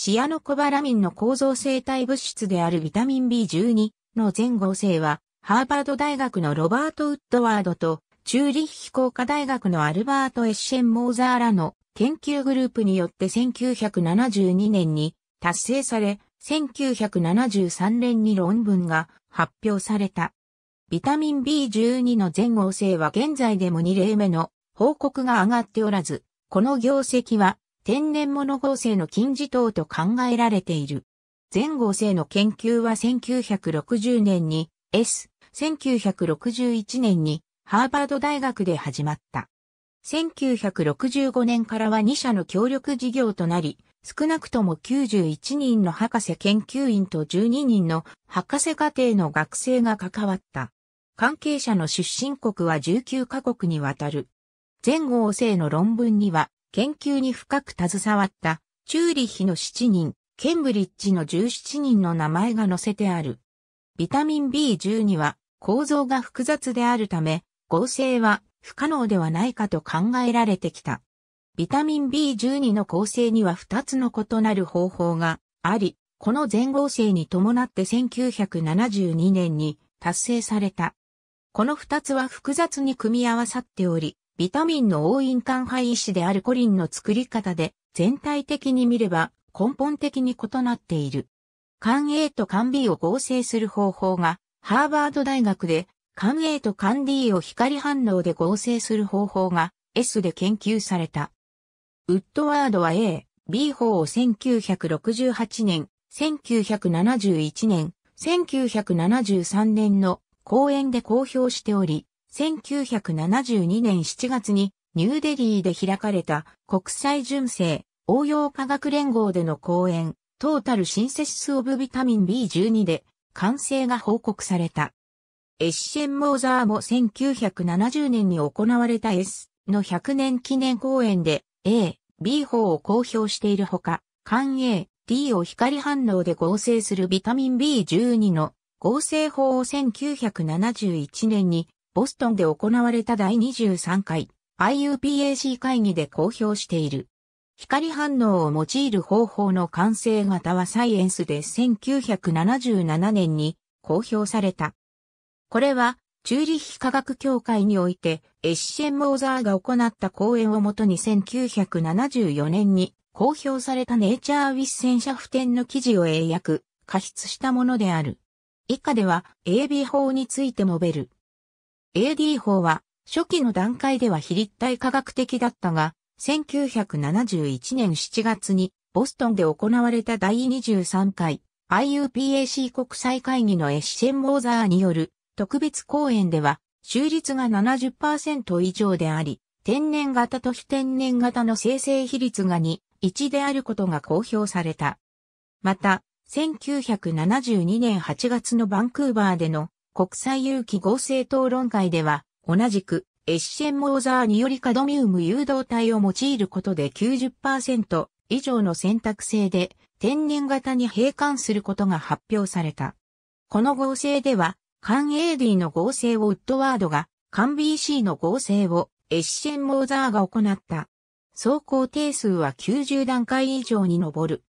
シアノコバラミンの構造生体物質であるビタミン B12 の全合成は、ハーバード大学のロバート・ウッドワードと、チューリッヒ工科大学のアルバート・エッシェン・モーザーらの研究グループによって1972年に達成され、1973年に論文が発表された。ビタミン B12 の全合成は現在でも2例目の報告が上がっておらず、この業績は天然物合成の金字塔と考えられている。全合成の研究は1960年に S、1961年にハーバード大学で始まった。1965年からは2社の協力事業となり、少なくとも91人の博士研究員と12人の博士課程の学生が関わった。関係者の出身国は19カ国にわたる。全合成の論文には研究に深く携わったチューリヒの7人、ケンブリッジの17人の名前が載せてある。ビタミン B12 は構造が複雑であるため、合成は不可能ではないかと考えられてきた。ビタミン B12 の構成には2つの異なる方法があり、この全合成に伴って1972年に達成された。この2つは複雑に組み合わさっており、ビタミンの多因肺配子であるコリンの作り方で、全体的に見れば根本的に異なっている。肝 A と肝 B を合成する方法が、ハーバード大学で、肝 A と肝 D を光反応で合成する方法が、S で研究された。ウッドワードは A、B 法を1968年、1971年、1973年の講演で公表しており、1972年7月にニューデリーで開かれた国際純正応用科学連合での講演トータルシンセシスオブビタミン B12 で完成が報告された。エッシェンモーザーも1970年に行われた S の100年記念公演で A、B 法を公表しているほか、肝 A、D を光反応で合成するビタミン B12 の合成法を1971年にボストンで行われた第23回 IUPAC 会議で公表している。光反応を用いる方法の完成型はサイエンスで1977年に公表された。これは、チューリッヒ科学協会において、エッシェン・モーザーが行った講演をもとに1974年に公表されたネイチャー・ウィッセンシャフテンの記事を英訳、過失したものである。以下では、AB 法について述べる。AD 法は初期の段階では非立体科学的だったが、1971年7月にボストンで行われた第23回 IUPAC 国際会議のエッシェン・モーザーによる特別講演では、収率が70%以上であり、天然型と非天然型の生成比率が2、1であることが公表された。また、1972年8月のバンクーバーでの国際有機合成討論会では、同じく、エッシェンモーザーによりカドミウム誘導体を用いることで90%以上の選択性で天然型に閉換することが発表された。この合成では、肝 AD の合成をウッドワードが、肝 BC の合成をエッシェンモーザーが行った。走行定数は90段階以上に上る。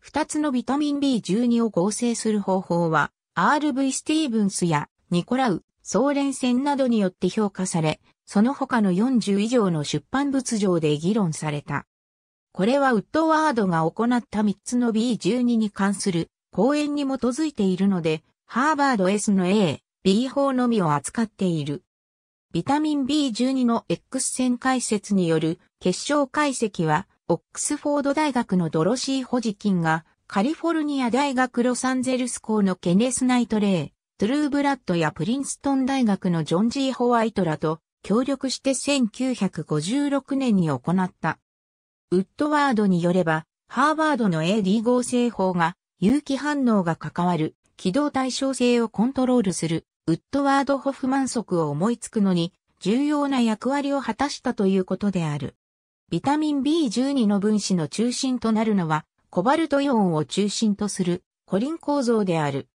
二つのビタミン B12 を合成する方法は、RV スティーブンスやニコラウ、総連戦などによって評価され、その他の40以上の出版物上で議論された。これはウッドワードが行った3つの B12 に関する講演に基づいているので、ハーバード S の A、B 法のみを扱っている。ビタミン B12 の X 線解説による結晶解析は、オックスフォード大学のドロシー・ホジキンがカリフォルニア大学ロサンゼルス校のケネス・ナイトレイ、トゥルーブラッドやプリンストン大学のジョン・ジー・ホワイトらと協力して1956年に行った。ウッドワードによれば、ハーバードの AD 合成法が有機反応が関わる軌道対称性をコントロールするウッドワード・ホフマン則を思いつくのに重要な役割を果たしたということである。ビタミン B12 の分子の中心となるのはコバルトイオンを中心とするコリン構造である。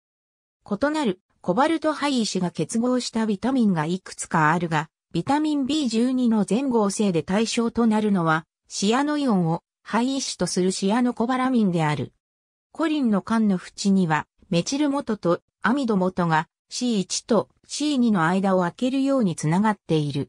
異なるコバルト配石が結合したビタミンがいくつかあるが、ビタミン B12 の全合成で対象となるのは、シアノイオンを配石とするシアノコバラミンである。コリンの間の縁には、メチル元とアミド元が C1 と C2 の間を空けるようにつながっている。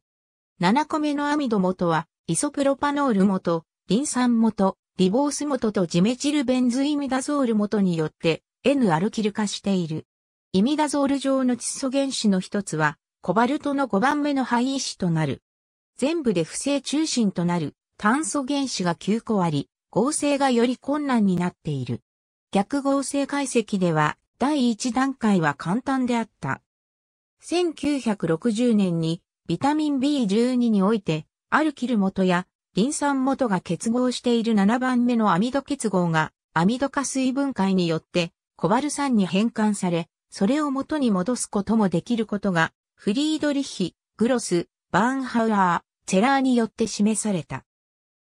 7個目のアミド元は、イソプロパノール元、リン酸元、リボース元とジメチルベンズイミダゾール元によって N アルキル化している。イミダゾール上の窒素原子の一つは、コバルトの5番目の灰子となる。全部で不正中心となる炭素原子が9個あり、合成がより困難になっている。逆合成解析では、第1段階は簡単であった。1960年にビタミン B12 において、アルキル元やリン酸元が結合している7番目のアミド結合が、アミド化水分解によって、コバル酸に変換され、それを元に戻すこともできることが、フリードリヒ、グロス、バーンハウアー、チェラーによって示された。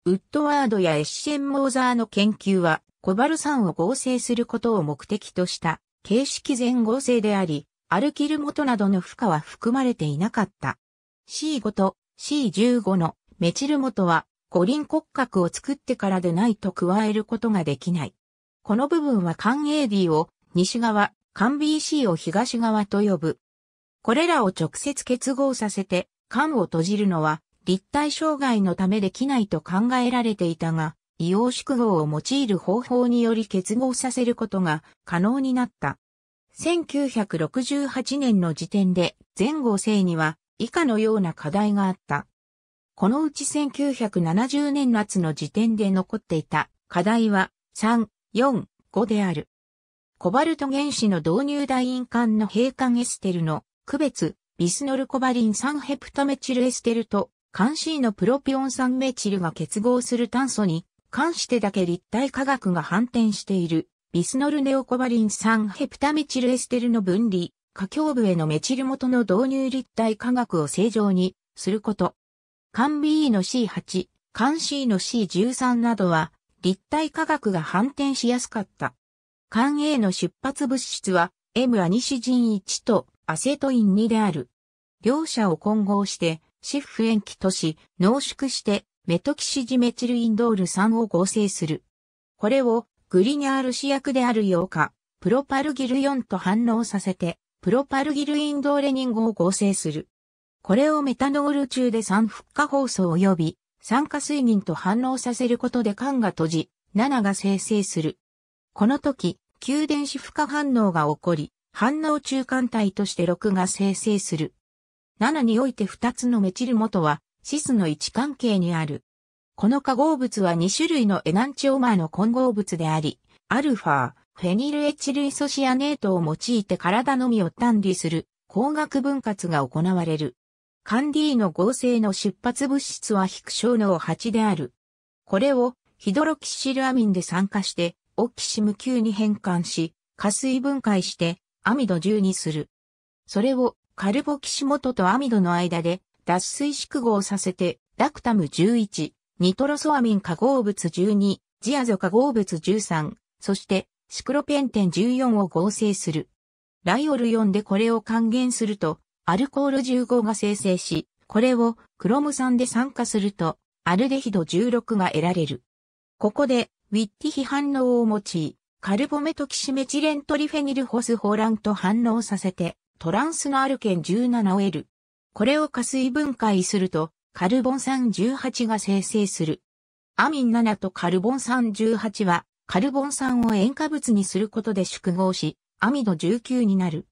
ウッドワードやエッシェンモーザーの研究は、コバル酸を合成することを目的とした形式全合成であり、アルキル元などの負荷は含まれていなかった。C5 と C15 のメチル元は五輪骨格を作ってからでないと加えることができない。この部分は関 AD を西側、関 BC を東側と呼ぶ。これらを直接結合させて、関を閉じるのは立体障害のためできないと考えられていたが、異様縮合を用いる方法により結合させることが可能になった。1968年の時点で前後性には以下のような課題があった。このうち1970年夏の時点で残っていた課題は3、4、5である。コバルト原子の導入大イン管の閉管エステルの区別、ビスノルコバリン3ヘプタメチルエステルと、関心のプロピオン3メチルが結合する炭素に関してだけ立体化学が反転している、ビスノルネオコバリン3ヘプタメチルエステルの分離、下胸部へのメチル元の導入立体化学を正常にすること。管 B の C8、管 C の C13 などは、立体化学が反転しやすかった。管 A の出発物質は、M アニシジン1とアセトイン2である。両者を混合して、シフ塩基とし、濃縮して、メトキシジメチルインドール酸を合成する。これを、グリニャール試薬であるうか、プロパルギル4と反応させて、プロパルギルインドーレニン5を合成する。これをメタノール中で酸フッ化放送及び酸化水銀と反応させることで缶が閉じ、7が生成する。この時、急電子負荷反応が起こり、反応中間体として6が生成する。7において2つのメチル元は、シスの位置関係にある。この化合物は2種類のエナンチオマーの混合物であり、アルファ、フェニルエチルイソシアネートを用いて体のみを単理する、光学分割が行われる。カンディーの合成の出発物質は非小脳8である。これをヒドロキシルアミンで酸化して、オキシム9に変換し、加水分解して、アミド10にする。それをカルボキシ元とアミドの間で脱水縮合させて、ラクタム11、ニトロソアミン化合物12、ジアゾ化合物13、そしてシクロペンテン14を合成する。ライオル4でこれを還元すると、アルコール15が生成し、これをクロム酸で酸化すると、アルデヒド16が得られる。ここで、ウィッティヒ反応を用い、カルボメトキシメチレントリフェニルホスホランと反応させて、トランスのアルケン17を得る。これを加水分解すると、カルボン酸18が生成する。アミン7とカルボン酸18は、カルボン酸を塩化物にすることで縮合し、アミド19になる。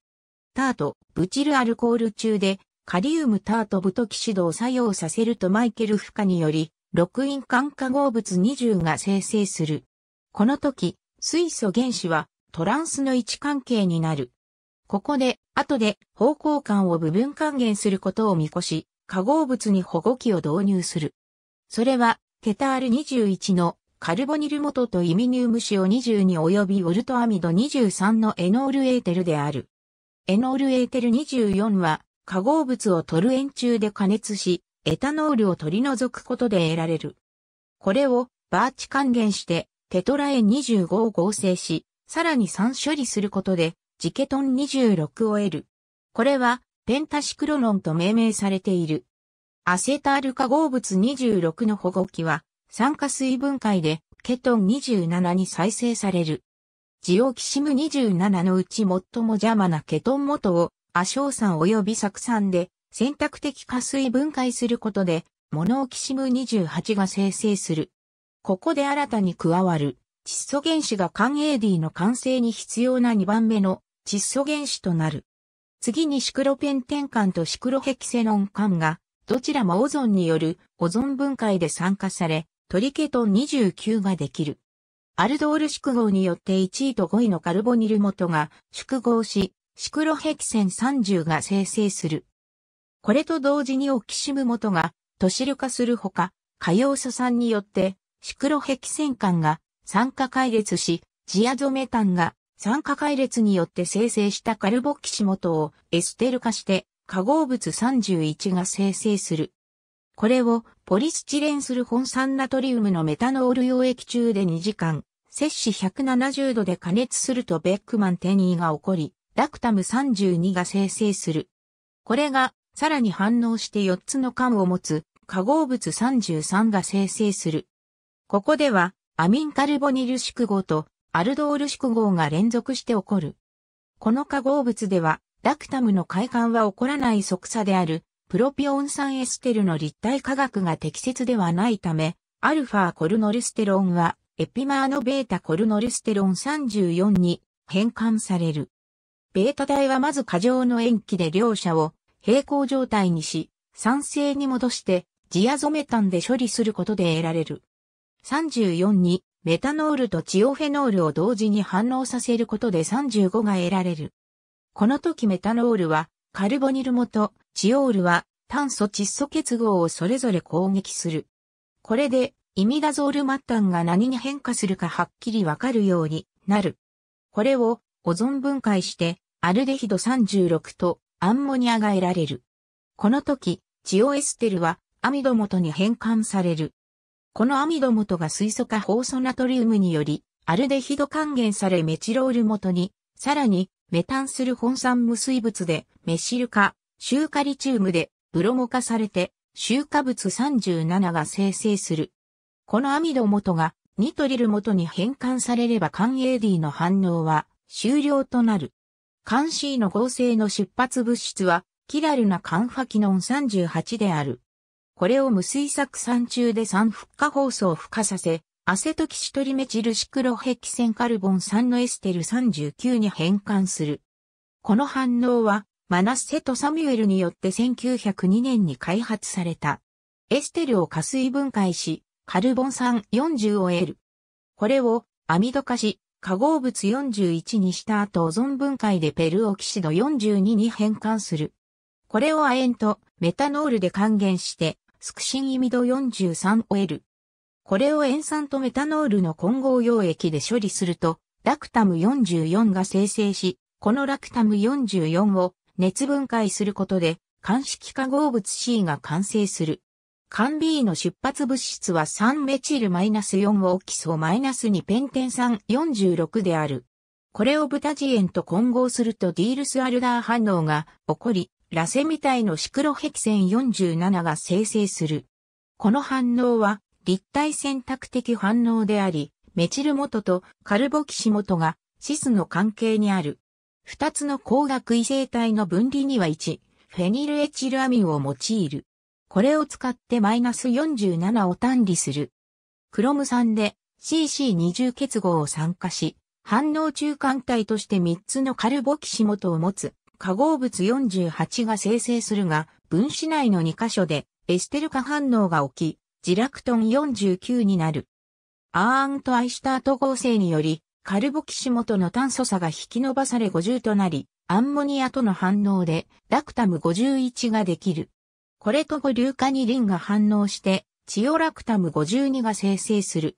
タート、ブチルアルコール中で、カリウムタートブトキシドを作用させるとマイケル負荷により、六因環化合物20が生成する。この時、水素原子はトランスの位置関係になる。ここで、後で方向感を部分還元することを見越し、化合物に保護器を導入する。それは、ケタール21のカルボニル元とイミニウム塩22及びウルトアミド23のエノールエーテルである。エノールエーテル24は化合物をトルエン中で加熱し、エタノールを取り除くことで得られる。これをバーチ還元してテトラエン25を合成し、さらに3処理することでジケトン26を得る。これはペンタシクロノンと命名されている。アセタール化合物26の保護器は酸化水分解でケトン27に再生される。ジオキシム27のうち最も邪魔なケトン元を亜硝酸及び酢酸で選択的加水分解することでモノオキシム28が生成する。ここで新たに加わる窒素原子が肝 AD の完成に必要な2番目の窒素原子となる。次にシクロペン転換とシクロヘキセノン管がどちらもオゾンによるオゾン分解で酸化されトリケトン29ができる。アルドール縮合によって1位と5位のカルボニル元が縮合し、シクロヘキセン30が生成する。これと同時にオキシム元がトシル化するほか、可ウ素酸によってシクロヘキセン間が酸化解列し、ジアゾメタンが酸化解列によって生成したカルボキシ元をエステル化して化合物31が生成する。これをポリスチレンする本酸ナトリウムのメタノール溶液中で2時間摂氏170度で加熱するとベックマンテニーが起こり、ラクタム32が生成する。これが、さらに反応して4つの間を持つ、化合物33が生成する。ここでは、アミンカルボニル縮合とアルドール縮合が連続して起こる。この化合物では、ラクタムの快感は起こらない即差である、プロピオン酸エステルの立体化学が適切ではないため、アルファコルノルステロンはエピマーノベータコルノルステロン34に変換される。ベータ体はまず過剰の塩基で両者を平行状態にし、酸性に戻してジアゾメタンで処理することで得られる。34にメタノールとチオフェノールを同時に反応させることで35が得られる。この時メタノールはカルボニル元、チオールは炭素窒素結合をそれぞれ攻撃する。これでイミダゾール末端が何に変化するかはっきりわかるようになる。これをオゾン分解してアルデヒド36とアンモニアが得られる。この時、チオエステルはアミド元に変換される。このアミド元が水素化ホ素ナトリウムによりアルデヒド還元されメチロール元に、さらにメタンする本酸無水物でメシル化、シューカリチウムでブロモ化されて、臭化物37が生成する。このアミド元がニトリル元に変換されればン AD の反応は終了となる。缶 C の合成の出発物質はキラルなカンファキノン38である。これを無水作酸中で酸復化放送を孵化させ、アセトキシトリメチルシクロヘキセンカルボン酸のエステル39に変換する。この反応は、マナッセとサミュエルによって1902年に開発された。エステルを加水分解し、カルボン酸40を得る。これをアミド化し、化合物41にした後オゾン分解でペルオキシド42に変換する。これを亜鉛とメタノールで還元して、スクシンイミド43を得る。これを塩酸とメタノールの混合溶液で処理すると、ラクタム44が生成し、このラクタム44を熱分解することで、乾式化合物 C が完成する。缶 B の出発物質は 3- メチルマイナス -4 オキス -2 ペンテン3 46である。これをブタジエンと混合するとディールスアルダー反応が起こり、ラセミイのシクロヘキセン47が生成する。この反応は立体選択的反応であり、メチル元とカルボキシ元がシスの関係にある。二つの光学異性体の分離には1、フェニルエチルアミンを用いる。これを使ってマイナス47を単理する。クロム酸で CC20 結合を酸化し、反応中間体として3つのカルボキシ元を持つ化合物48が生成するが、分子内の2箇所でエステル化反応が起き、ジラクトン49になる。アーンとアイシュタート合成により、カルボキシ元の炭素差が引き伸ばされ50となり、アンモニアとの反応でラクタム51ができる。これと五硫化二リンが反応して、チオラクタム52が生成する。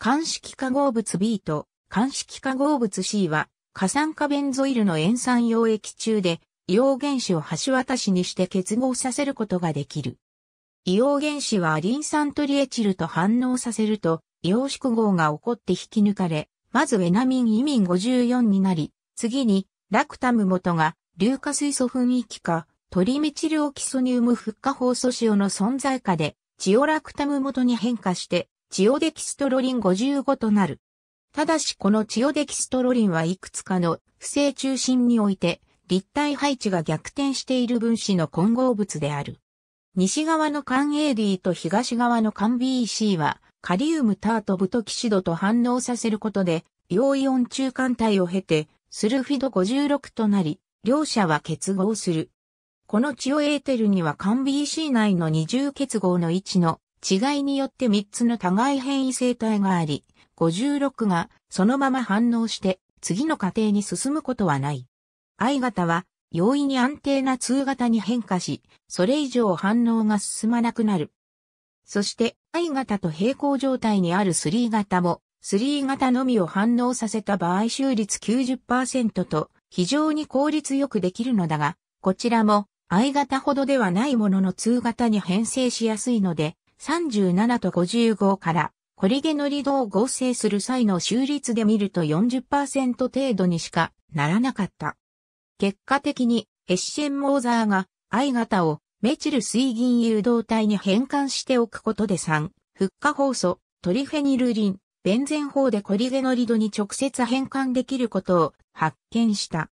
乾式化合物 B と乾式化合物 C は、過酸化ベンゾイルの塩酸溶液中で、硫黄原子を橋渡しにして結合させることができる。硫黄原子はリン酸トリエチルと反応させると、硫黄縮合が起こって引き抜かれ、まずエナミンイミン54になり、次に、ラクタム元が、硫化水素噴液化、トリメチルオキソニウム復化放素塩の存在下で、チオラクタム元に変化して、チオデキストロリン55となる。ただしこのチオデキストロリンはいくつかの不正中心において、立体配置が逆転している分子の混合物である。西側の肝 AD と東側の肝 BC は、カリウムタートブトキシドと反応させることで、陽イオン中間体を経て、スルフィド56となり、両者は結合する。このチオエーテルには缶 BC 内の二重結合の位置の違いによって3つの互い変異生態があり、56がそのまま反応して次の過程に進むことはない。I 型は容易に安定な通型に変化し、それ以上反応が進まなくなる。そして I 型と平行状態にある3型も3型のみを反応させた場合収率90%と非常に効率よくできるのだが、こちらも I 型ほどではないものの2型に編成しやすいので、37と55からコリゲノリドを合成する際の収率で見ると40%程度にしかならなかった。結果的にエッシェンモーザーが I 型をメチル水銀誘導体に変換しておくことで3、フッ化酵素、トリフェニルリン、ベンゼン法でコリゲノリドに直接変換できることを発見した。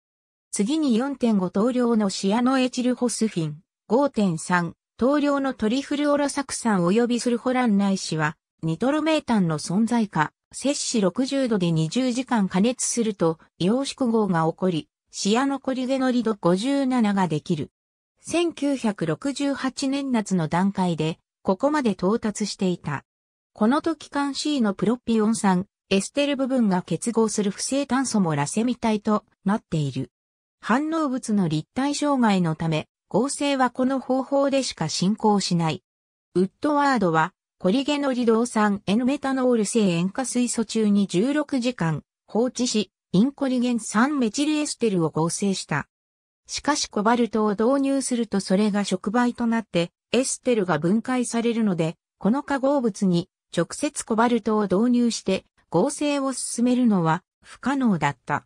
次に4.5等量のシアノエチルホスフィン、5.3等量のトリフルオロサク酸及びスルホラン内いは、ニトロメータンの存在か、摂氏60度で20時間加熱すると、溶縮号が起こり、シアノコリゲノリド57ができる。1968年夏の段階で、ここまで到達していた。この時間 C のプロピオン酸、エステル部分が結合する不正炭素もラセミ体となっている。反応物の立体障害のため、合成はこの方法でしか進行しない。ウッドワードは、コリゲノリド酸 N メタノール性塩化水素中に16時間放置し、インコリゲン酸メチルエステルを合成した。しかしコバルトを導入するとそれが触媒となってエステルが分解されるので、この化合物に直接コバルトを導入して合成を進めるのは不可能だった。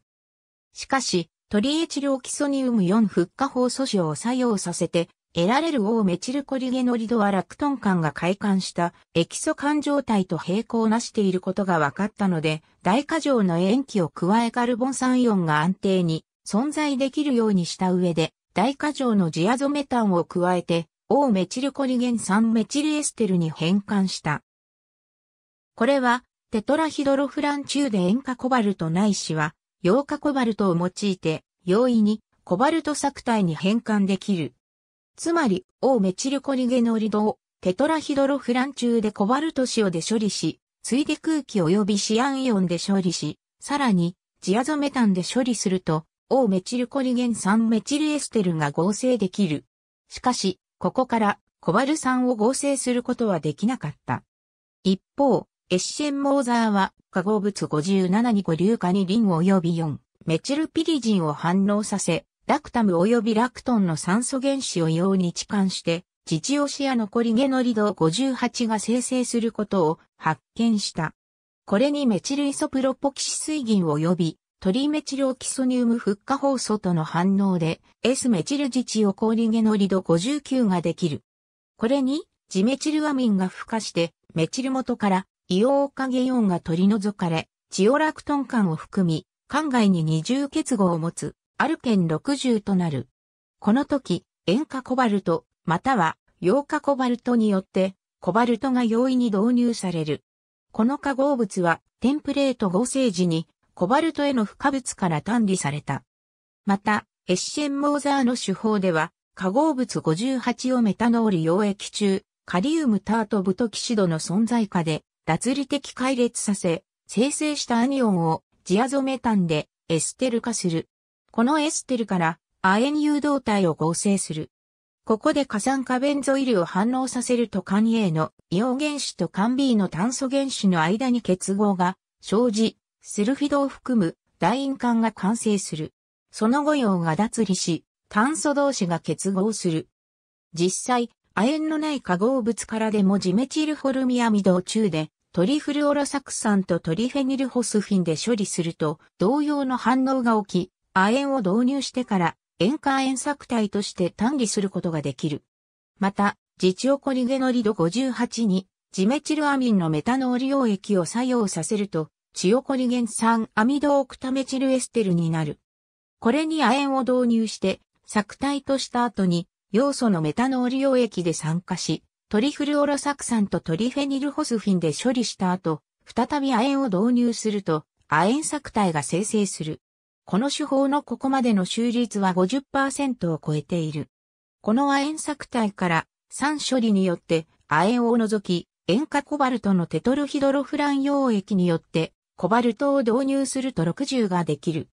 しかし、トリエチルオキソニウム4復化法素子を作用させて、得られるオーメチルコリゲノリドアラクトン間が快感したエキソ状態と並行なしていることが分かったので、大過剰の塩基を加えカルボン酸イオンが安定に存在できるようにした上で、大過剰のジアゾメタンを加えて、オーメチルコリゲン酸メチルエステルに変換した。これは、テトラヒドロフラン中で塩化コバルトないしは、溶化コバルトを用いて、容易にコバルト作体に変換できる。つまり、オーメチルコリゲノリドをテトラヒドロフラン中でコバルト塩で処理し、ついで空気及びシアンイオンで処理し、さらに、ジアゾメタンで処理すると、オーメチルコリゲン酸メチルエステルが合成できる。しかし、ここからコバル酸を合成することはできなかった。一方、エッシェンモーザーは化合物57に5硫化にリン及び4メチルピリジンを反応させ、ラクタム及びラクトンの酸素原子を用に置換して、ジチオシア残りゲノリド58が生成することを発見した。これにメチルイソプロポキシ水銀及びトリメチルオキソニウム復化放素との反応で S メチルジチオコリゲノリド59ができる。これにジメチルアミンが孵化してメチル元から硫黄化ゲオンが取り除かれ、チオラクトン管を含み、管外に二重結合を持つ、アルケン60となる。この時、塩化コバルト、または溶化コバルトによって、コバルトが容易に導入される。この化合物は、テンプレート合成時に、コバルトへの付加物から単理された。また、エッシェンモーザーの手法では、化合物58をメタノール溶液中、カリウムタートブトキシドの存在下で、脱離的解列させ、生成したアニオンをジアゾメタンでエステル化する。このエステルから亜鉛誘導体を合成する。ここで過酸化ベンゾイルを反応させると肝 A のイオン原子と肝 B の炭素原子の間に結合が生じ、スルフィドを含む大陰管が完成する。その後用が脱離し、炭素同士が結合する。実際、亜鉛のない化合物からでもジメチルフォルミアミド中で、トリフルオロサク酸とトリフェニルホスフィンで処理すると、同様の反応が起き、亜鉛を導入してから、塩化塩作体として単理することができる。また、ジチオコリゲノリド58に、ジメチルアミンのメタノール溶液を作用させると、チオコリゲン酸アミドオクタメチルエステルになる。これに亜鉛を導入して、作体とした後に、要素のメタノール溶液で酸化し、トリフルオロサク酸とトリフェニルホスフィンで処理した後、再び亜鉛を導入すると、亜鉛作体が生成する。この手法のここまでの収率は50%を超えている。この亜鉛作体から酸処理によって亜鉛を除き、塩化コバルトのテトルヒドロフラン溶液によってコバルトを導入すると60ができる。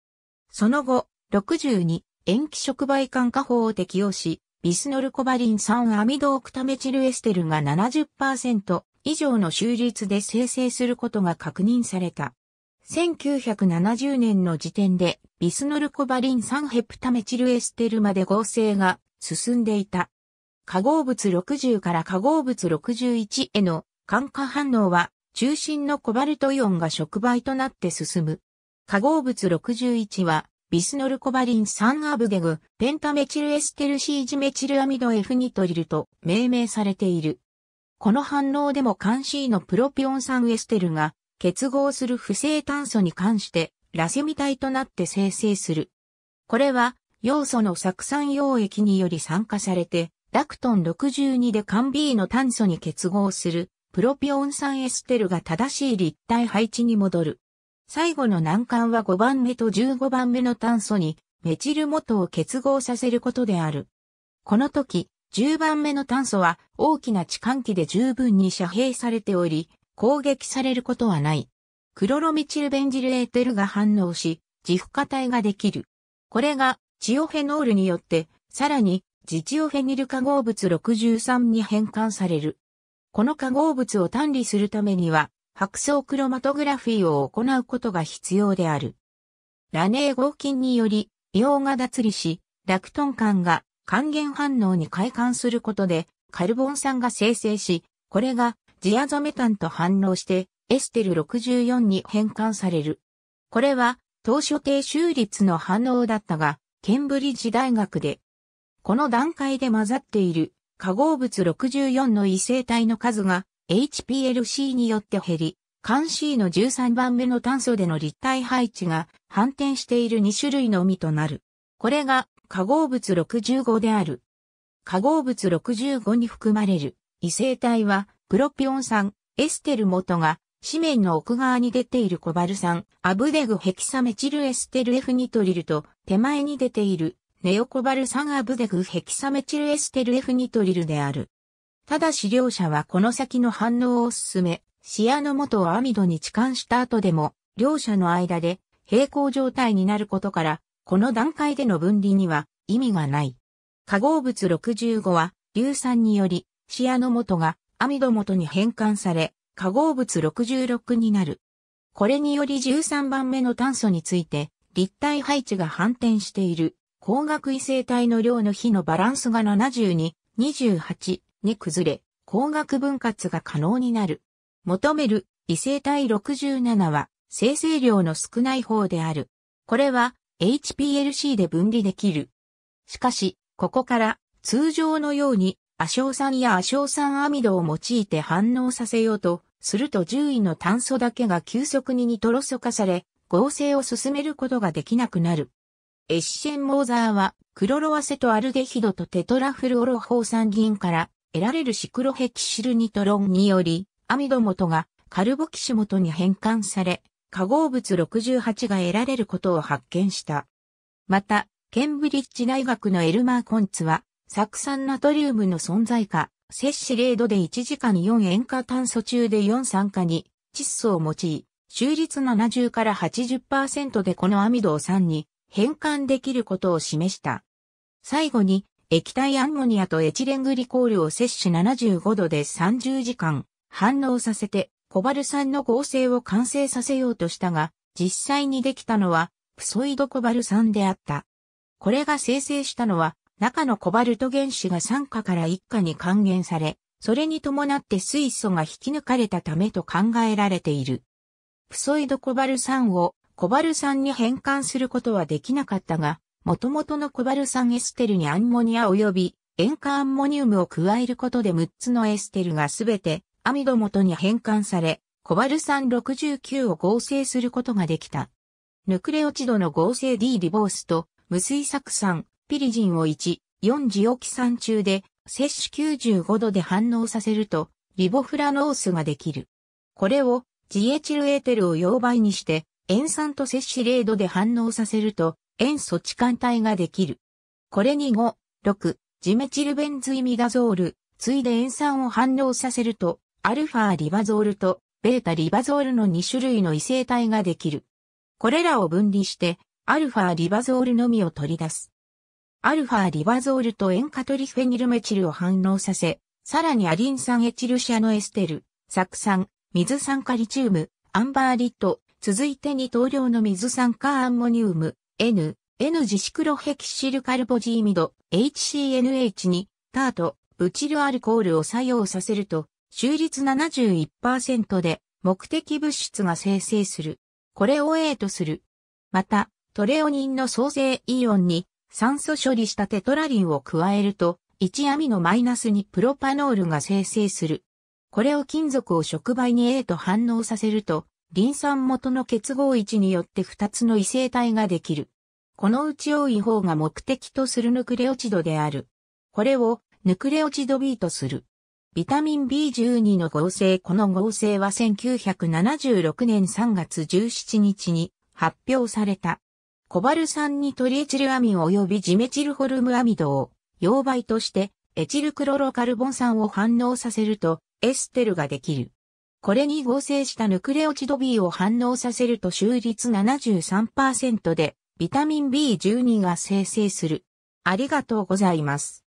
その後、62、塩基触媒管化法を適用し、ビスノルコバリン酸アミドオクタメチルエステルが70%以上の収率で生成することが確認された。1970年の時点でビスノルコバリン酸ヘプタメチルエステルまで合成が進んでいた。化合物60から化合物61への感化反応は中心のコバルトイオンが触媒となって進む。化合物61はビスノルコバリン酸アブデグ、ペンタメチルエステルシージメチルアミド F ニトリルと命名されている。この反応でも関 C のプロピオン酸エステルが結合する不正炭素に関してラセミ体となって生成する。これは要素の酢酸溶液により酸化されて、ダクトン62で缶 B の炭素に結合するプロピオン酸エステルが正しい立体配置に戻る。最後の難関は5番目と15番目の炭素にメチル元を結合させることである。この時、10番目の炭素は大きな置換器で十分に遮蔽されており、攻撃されることはない。クロロミチルベンジルエーテルが反応し、自負化体ができる。これが、チオフェノールによって、さらに、自チオフェニル化合物63に変換される。この化合物を単理するためには、白層クロマトグラフィーを行うことが必要である。ラネー合金により、硫黄が脱離し、ラクトン管が還元反応に快感することで、カルボン酸が生成し、これがジアゾメタンと反応してエステル64に変換される。これは当初低周率の反応だったが、ケンブリッジ大学で、この段階で混ざっている化合物64の異性体の数が HPLC によって減り、関 C の13番目の炭素での立体配置が反転している2種類のみとなる。これが化合物65である。化合物65に含まれる異性体はプロピオン酸、エステル元が紙面の奥側に出ているコバル酸、アブデグヘキサメチルエステル F ニトリルと手前に出ているネオコバル酸アブデグヘキサメチルエステル F ニトリルである。ただし両者はこの先の反応を進め、シアノ元をアミドに置換した後でも、両者の間で平行状態になることから、この段階での分離には意味がない。化合物65は、硫酸により、シアノ元がアミド元に変換され、化合物66になる。これにより13番目の炭素について、立体配置が反転している、光学異性体の量の比のバランスが72、28、に崩れ、光学分割が可能になる。求める異性体67は生成量の少ない方である。これは HPLC で分離できる。しかし、ここから通常のように亜硝酸や亜硝酸アミドを用いて反応させようとすると獣医の炭素だけが急速にニトロ素化され、合成を進めることができなくなる。エッシェンモーザーはクロロアセトアルデヒドとテトラフルオロホー酸銀から得られるシクロヘキシルニトロンにより、アミド元がカルボキシ元に変換され、化合物68が得られることを発見した。また、ケンブリッジ大学のエルマー・コンツは、酢酸ナトリウムの存在か、摂取0度で1時間4塩化炭素中で4酸化に窒素を用い、収率70から80%でこのアミドを酸に変換できることを示した。最後に、液体アンモニアとエチレングリコールを摂取75度で30時間反応させてコバル酸の合成を完成させようとしたが、実際にできたのはプソイドコバル酸であった。これが生成したのは中のコバルト原子が酸化から一化に還元され、それに伴って水素が引き抜かれたためと考えられている。プソイドコバル酸をコバル酸に変換することはできなかったが、元々のコバル酸エステルにアンモニア及び塩化アンモニウムを加えることで6つのエステルがすべてアミド元に変換され、コバル酸69を合成することができた。ヌクレオチドの合成 D リボースと無水酢酸、ピリジンを1、4ジオキ酸中で摂取95度で反応させるとリボフラノースができる。これをジエチルエーテルを溶媒にして塩酸と摂取0度で反応させると塩素置換体ができる。これに5、6、ジメチルベンズイミダゾール、ついで塩酸を反応させると、アルファリバゾールとベータリバゾールの2種類の異性体ができる。これらを分離して、アルファリバゾールのみを取り出す。アルファリバゾールと塩化トリフェニルメチルを反応させ、さらにアリン酸エチルシアノエステル、酢酸、水酸化リチウム、アンバーリット、続いてに等量の水酸化アンモニウム、N、N ジシクロヘキシルカルボジーミド、HCNH に、タート、ブチルアルコールを作用させると、収率71%で目的物質が生成する。これを A とする。また、トレオニンの創生イオンに酸素処理したテトラリンを加えると、1アミのマイナスにプロパノールが生成する。これを金属を触媒に A と反応させると、リン酸元の結合位置によって2つの異性体ができる。このうち多い方が目的とするヌクレオチドである。これをヌクレオチド B とする。ビタミン B12 の合成この合成は1976年3月17日に発表された。コバル酸にトリエチルアミン及びジメチルホルムアミドを溶媒としてエチルクロロカルボン酸を反応させるとエステルができる。これに合成したヌクレオチド B を反応させると収率73%でビタミン B12 が生成する。ありがとうございます。